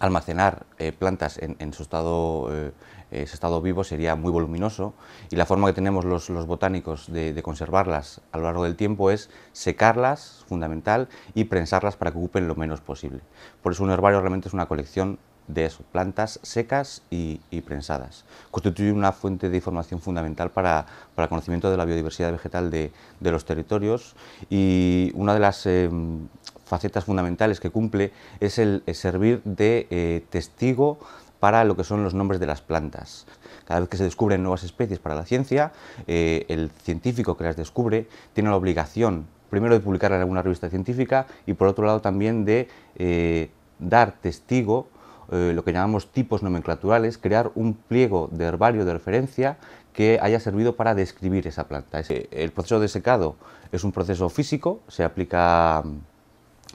almacenar eh, plantas en, su eh, estado, vivo sería muy voluminoso y la forma que tenemos los, botánicos de, de, conservarlas a lo largo del tiempo es secarlas, fundamental, y prensarlas para que ocupen lo menos posible. Por eso un herbario realmente es una colección de plantas secas y, prensadas. Constituye una fuente de información fundamental para, el conocimiento de la biodiversidad vegetal de, los territorios y una de las em, facetas fundamentales que cumple es el, servir de eh, testigo para lo que son los nombres de las plantas. Cada vez que se descubren nuevas especies para la ciencia, eh, el científico que las descubre tiene la obligación, primero, de publicarlas en alguna revista científica y, por otro lado, también de eh, dar testigo eh, lo que llamamos tipos nomenclaturales, crear un pliego de herbario de referencia que haya servido para describir esa planta. El proceso de secado es un proceso físico, se aplica mm,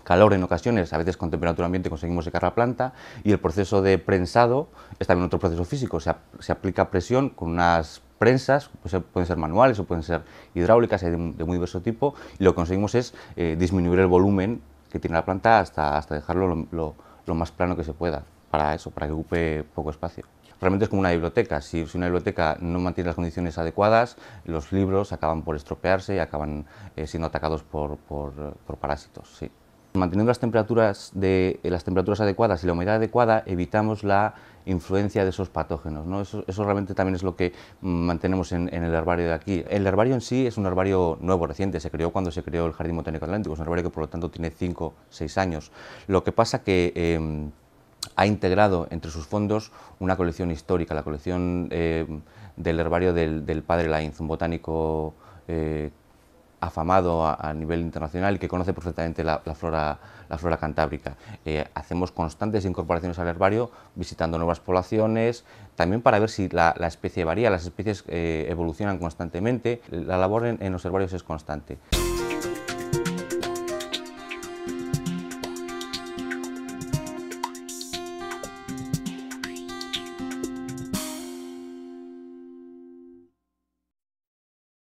calor en ocasiones, a veces con temperatura ambiente conseguimos secar la planta y el proceso de prensado es también otro proceso físico, se, aplica presión con unas prensas, pues, pueden ser manuales o pueden ser hidráulicas, hay de, muy diverso tipo y lo que conseguimos es eh, disminuir el volumen que tiene la planta hasta, hasta dejarlo lo más plano que se pueda para eso, para que ocupe poco espacio. Realmente es como una biblioteca, si, una biblioteca no mantiene las condiciones adecuadas, los libros acaban por estropearse y acaban eh, siendo atacados por, parásitos. Sí. Manteniendo las temperaturas, de, eh, las temperaturas adecuadas y la humedad adecuada, evitamos la influencia de esos patógenos. Eso, realmente también es lo que mm, mantenemos en, el herbario de aquí. El herbario en sí es un herbario nuevo, reciente, se creó cuando se creó el Jardín Botánico Atlántico, es un herbario que por lo tanto tiene 5 6 años. Lo que pasa que... Em, ha integrado entre sus fondos una colección histórica, la colección eh, del herbario del, padre Lainz, un botánico eh, afamado a, nivel internacional y que conoce perfectamente la, flora, la flora cantábrica. Eh, hacemos constantes incorporaciones al herbario, visitando nuevas poblaciones, también para ver si la, especie varía, las especies evolucionan constantemente, la labor en los herbarios es constante.